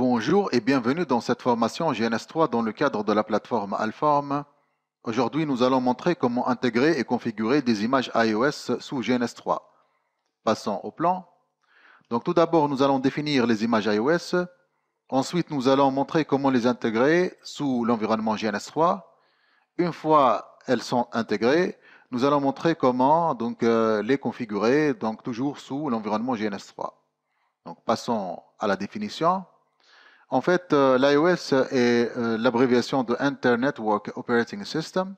Bonjour et bienvenue dans cette formation GNS3 dans le cadre de la plateforme Alform. Aujourd'hui, nous allons montrer comment intégrer et configurer des images iOS sous GNS3. Passons au plan. Donc tout d'abord, nous allons définir les images iOS. Ensuite, nous allons montrer comment les intégrer sous l'environnement GNS3. Une fois elles sont intégrées, nous allons montrer comment donc, euh, les configurer, donc toujours sous l'environnement GNS3. Donc passons à la définition. En fait, euh, l'iOS est euh, l'abréviation de Work Operating System.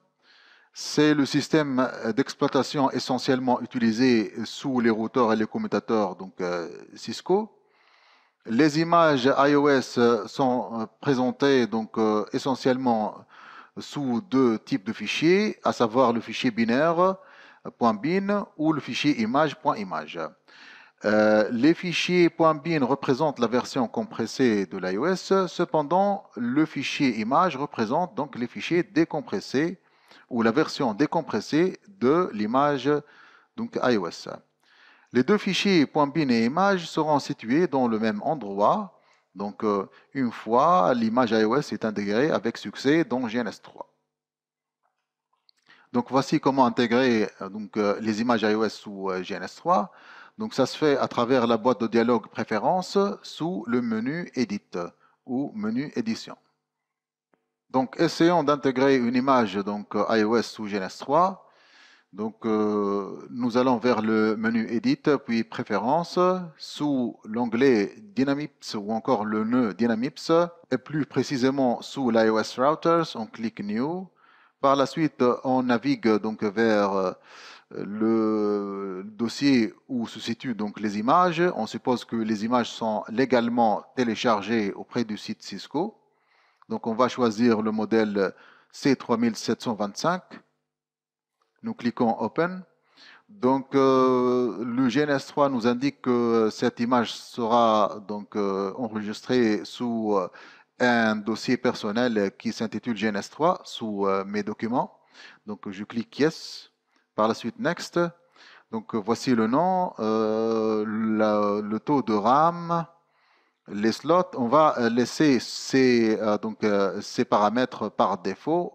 C'est le système euh, d'exploitation essentiellement utilisé sous les routeurs et les commutateurs donc Cisco. Les images iOS sont présentées donc essentiellement sous deux types de fichiers, à savoir le fichier binaire .bin ou le fichier image.image. .image. Euh, les fichiers .bin représentent la version compressée de l'iOS, cependant le fichier image représente donc les fichiers décompressés ou la version décompressée de l'image iOS. Les deux fichiers .bin et image seront situés dans le même endroit, donc euh, une fois l'image iOS est intégrée avec succès dans GNS3. Donc voici comment intégrer euh, les images iOS sous GNS3. Donc ça se fait à travers la boîte de dialogue préférences, sous le menu Edit ou menu Édition. Donc essayons d'intégrer une image donc iOS ou GNS 3. Donc euh, nous allons vers le menu Edit puis Préférences sous l'onglet Dynamips, ou encore le nœud Dynamips, et plus précisément sous l'iOS Routers, on clique New. Par la suite, on navigue donc vers le dossier où se situent donc les images. On suppose que les images sont légalement téléchargées auprès du site Cisco. Donc on va choisir le modèle C3725. Nous cliquons Open. Donc euh, le GNS3 nous indique que cette image sera donc euh, enregistrée sous euh, un dossier personnel qui s'intitule GNS3 sous mes documents. Donc je clique Yes. Par la suite Next. Donc euh, voici le nom, euh, le taux de RAM, les slots. On va euh, laisser ces, donc, ces paramètres par défaut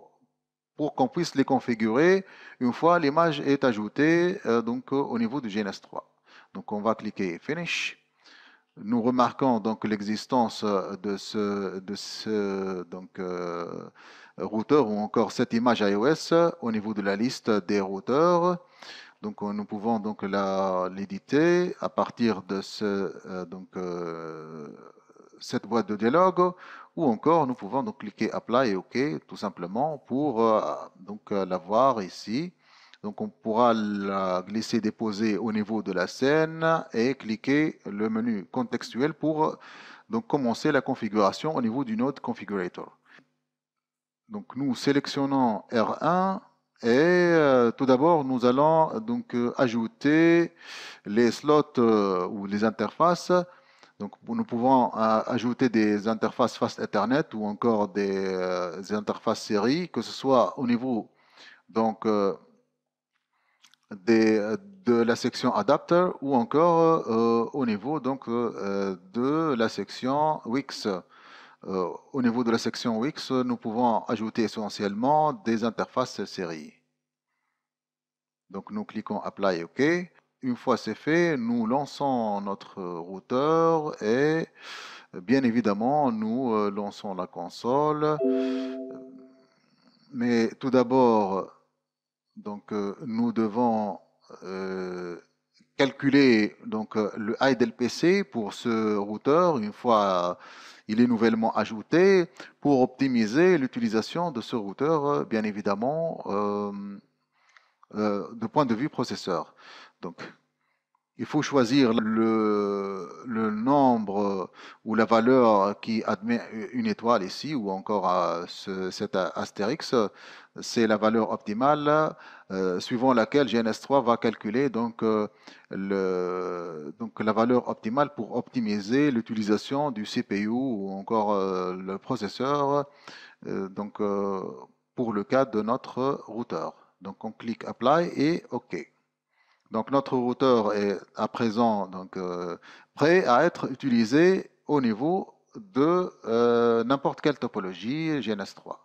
pour qu'on puisse les configurer une fois l'image est ajoutée donc, au niveau du GNS 3. Donc on va cliquer Finish. Nous remarquons donc l'existence de ce, de ce donc, routeur ou encore cette image iOS au niveau de la liste des routeurs. Euh, nous pouvons donc l'éditer à partir de euh, euh, cette boîte de dialogue ou encore nous pouvons donc cliquer Apply et OK tout simplement pour donc voir ici. Donc on pourra la glisser, déposer au niveau de la scène et cliquer le menu contextuel pour donc commencer la configuration au niveau du Node Configurator. Donc nous sélectionnons R1, et euh, tout d'abord, nous allons euh, donc euh, ajouter les slots ou les interfaces. Donc, nous pouvons ajouter des interfaces Fast Ethernet ou encore des, interfaces série, que ce soit au niveau de la section adapter ou encore au niveau de la section Wix. Euh, au niveau de la section Wix, nous pouvons ajouter essentiellement des interfaces série. Donc nous cliquons Apply OK. Une fois c'est fait, nous lançons notre routeur et bien évidemment nous euh, lançons la console. Mais tout d'abord, donc euh, nous devons calculer donc euh, le PC pour ce routeur une fois euh, il est nouvellement ajouté pour optimiser l'utilisation de ce routeur, euh, bien évidemment, de point de vue processeur. Donc, il faut choisir le, nombre ou la valeur qui admet une étoile ici, ou encore cet astérix. C'est la valeur optimale euh, suivant laquelle GNS3 va calculer euh, donc, la valeur optimale pour optimiser l'utilisation du CPU ou encore euh, le processeur donc, pour le cas de notre routeur. Donc on clique Apply et OK. Donc notre routeur est à présent donc, euh, prêt à être utilisé au niveau de euh, n'importe quelle topologie GNS3.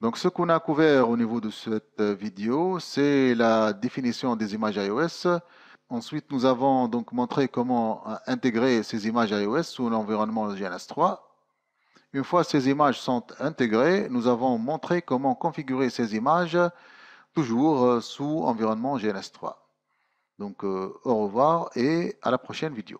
Donc, ce qu'on a couvert au niveau de cette euh, vidéo, c'est la définition des images iOS. Ensuite, nous avons donc montré comment intégrer ces images iOS sous l'environnement GNS3. Une fois ces images sont intégrées, nous avons montré comment configurer ces images toujours euh, sous environnement GNS3. Donc euh, au revoir et à la prochaine vidéo.